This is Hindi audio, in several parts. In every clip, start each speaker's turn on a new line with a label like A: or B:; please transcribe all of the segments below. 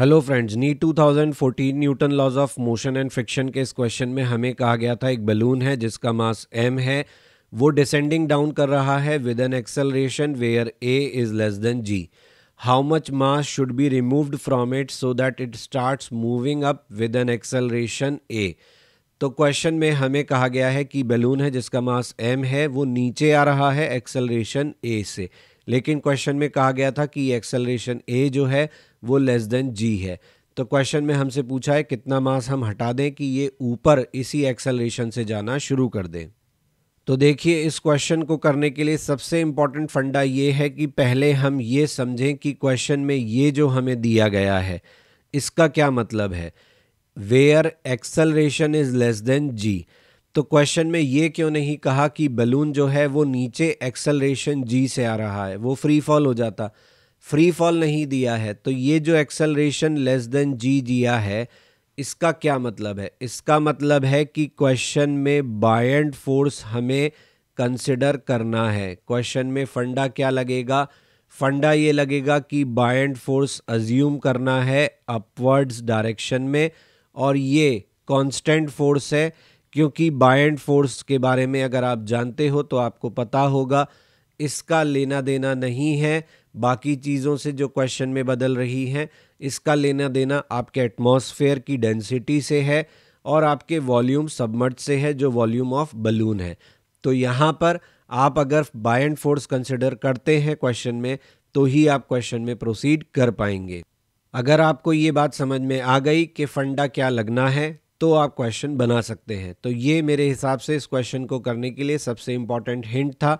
A: हेलो फ्रेंड्स नी 2014 Newton laws of motion and friction के इस क्वेश्चन में हमें कहा गया था एक बलून है जिसका मास एम है वो डिसेंडिंग डाउन कर रहा है with an acceleration where a is less than g how much mass should be removed from it so that it starts moving up with an acceleration a तो क्वेश्चन में हमें कहा गया है कि बैलून है जिसका मास एम है वो नीचे आ रहा है एक्सेलरेशन ए से लेकिन क्वेश्चन में कहा गया था कि एक्सेलरेशन ए जो है वो लेस देन जी है तो क्वेश्चन में हमसे पूछा है कितना मास हम हटा दें कि ये ऊपर इसी एक्सेलरेशन से जाना शुरू कर दें तो देखिए इस क्वेश्चन को करने के लिए सबसे इम्पॉर्टेंट फंडा ये है कि पहले हम ये समझें कि क्वेश्चन में ये जो हमें दिया गया है इसका क्या मतलब है where acceleration is less than g तो क्वेश्चन में ये क्यों नहीं कहा कि बलून जो है वो नीचे एक्सलरेशन जी से आ रहा है वो फ्री फॉल हो जाता फ्री फॉल नहीं दिया है तो ये जो एक्सलरेशन लेस देन जी दिया है इसका क्या मतलब है इसका मतलब है कि क्वेश्चन में बायड फोर्स हमें कंसिडर करना है क्वेश्चन में फंडा क्या लगेगा फंडा ये लगेगा कि बायड फोर्स अज्यूम करना है अपवर्ड्स डायरेक्शन में और ये कांस्टेंट फोर्स है क्योंकि बाय एंड फोर्स के बारे में अगर आप जानते हो तो आपको पता होगा इसका लेना देना नहीं है बाकी चीज़ों से जो क्वेश्चन में बदल रही हैं इसका लेना देना आपके एटमॉस्फेयर की डेंसिटी से है और आपके वॉल्यूम सबमर्ट से है जो वॉल्यूम ऑफ बलून है तो यहाँ पर आप अगर बाय एंड फोर्स कंसिडर करते हैं क्वेश्चन में तो ही आप क्वेश्चन में प्रोसीड कर पाएंगे अगर आपको ये बात समझ में आ गई कि फंडा क्या लगना है तो आप क्वेश्चन बना सकते हैं तो ये मेरे हिसाब से इस क्वेश्चन को करने के लिए सबसे इम्पॉर्टेंट हिंट था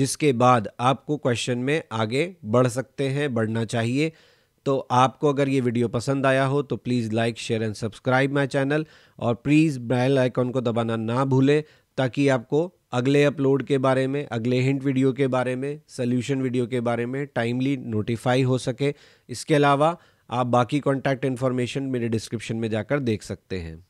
A: जिसके बाद आपको क्वेश्चन में आगे बढ़ सकते हैं बढ़ना चाहिए तो आपको अगर ये वीडियो पसंद आया हो तो please like share and subscribe my channel और प्लीज़ बेल आइकॉन को दबाना ना भूलें ताकि आपको अगले अपलोड के बारे में अगले हिंट वीडियो के बारे में सल्यूशन वीडियो के बारे में टाइमली नोटिफाई हो सके इसके अलावा आप बाकी कॉन्टैक्ट इन्फॉर्मेशन मेरे डिस्क्रिप्शन में जाकर देख सकते हैं